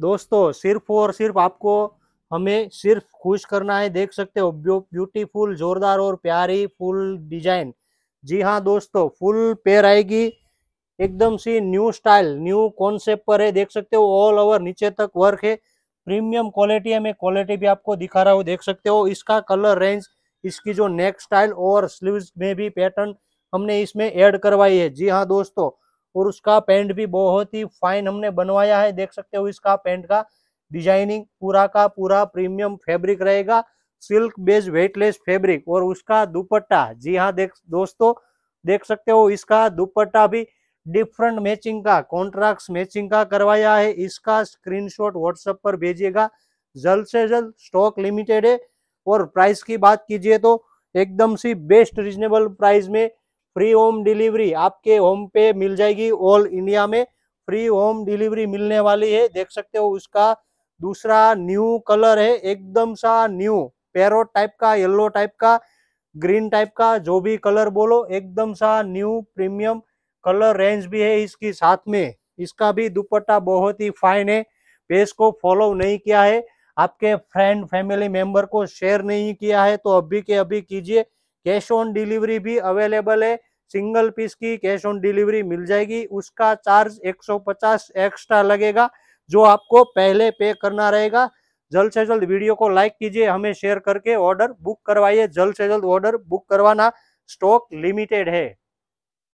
दोस्तों सिर्फ और सिर्फ आपको हमें सिर्फ खुश करना है देख सकते हो ब्यूटीफुल जोरदार और प्यारी फुल डिजाइन जी हाँ दोस्तों फुल पेयर आएगी एकदम सी न्यू स्टाइल न्यू कॉन्सेप्ट पर है देख सकते हो ऑल ओवर नीचे तक वर्क है प्रीमियम क्वालिटी है मैं क्वालिटी भी आपको दिखा रहा हूँ देख सकते हो इसका कलर रेंज इसकी जो नेक स्टाइल और स्लीव में भी पैटर्न हमने इसमें ऐड करवाई है जी हाँ दोस्तों और उसका पैंट भी बहुत ही फाइन हमने बनवाया है देख सकते हो इसका पैंट का डिजाइनिंग पूरा का पूरा प्रीमियम फैब्रिक रहेगा सिल्क बेज वेटलेस फैब्रिक और उसका दुपट्टा जी हाँ देख दोस्तों देख सकते हो इसका दुपट्टा भी डिफरेंट मैचिंग का कॉन्ट्रैक्ट मैचिंग का करवाया है इसका स्क्रीनशॉट व्हाट्सएप पर भेजिएगा जल्द से जल्द स्टॉक लिमिटेड है और प्राइस की बात कीजिए तो एकदम सी बेस्ट रिजनेबल प्राइस में फ्री होम डिलीवरी आपके होम पे मिल जाएगी ऑल इंडिया में फ्री होम डिलीवरी मिलने वाली है देख सकते हो उसका दूसरा न्यू कलर है एकदम सा न्यू पेरो टाइप का येलो टाइप का ग्रीन टाइप का जो भी कलर बोलो एकदम सा न्यू प्रीमियम कलर रेंज भी है इसकी साथ में इसका भी दुपट्टा बहुत ही फाइन है पेज को फॉलो नहीं किया है आपके फ्रेंड फैमिली मेंबर को शेयर नहीं किया है तो अभी के अभी कीजिए कैश ऑन डिलीवरी भी अवेलेबल है सिंगल पीस की कैश ऑन डिलीवरी मिल जाएगी उसका चार्ज 150 एक्स्ट्रा लगेगा जो आपको पहले पे करना रहेगा जल्द से जल्द वीडियो को लाइक कीजिए हमें शेयर करके ऑर्डर बुक करवाइए जल्द से जल्द ऑर्डर बुक करवाना स्टॉक लिमिटेड है